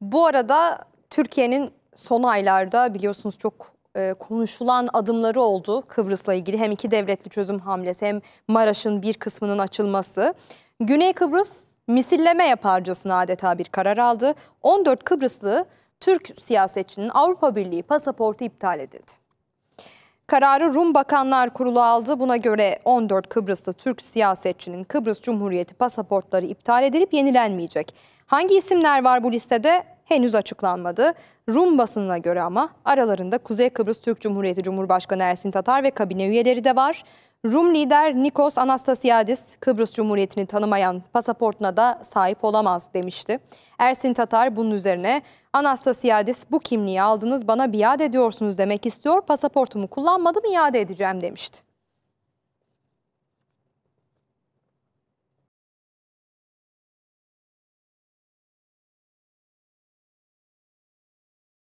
Bu arada Türkiye'nin son aylarda biliyorsunuz çok e, konuşulan adımları oldu Kıbrıs'la ilgili. Hem iki devletli çözüm hamlesi hem Maraş'ın bir kısmının açılması. Güney Kıbrıs misilleme yaparcasına adeta bir karar aldı. 14 Kıbrıslı Türk siyasetçinin Avrupa Birliği pasaportu iptal edildi. Kararı Rum Bakanlar Kurulu aldı. Buna göre 14 Kıbrıslı Türk siyasetçinin Kıbrıs Cumhuriyeti pasaportları iptal edilip yenilenmeyecek. Hangi isimler var bu listede? henüz açıklanmadı. Rum basınına göre ama aralarında Kuzey Kıbrıs Türk Cumhuriyeti Cumhurbaşkanı Ersin Tatar ve kabine üyeleri de var. Rum lider Nikos Anastasiadis Kıbrıs Cumhuriyeti'ni tanımayan pasaportuna da sahip olamaz demişti. Ersin Tatar bunun üzerine Anastasiadis bu kimliği aldınız bana biat ediyorsunuz demek istiyor pasaportumu kullanmadım iade edeceğim demişti.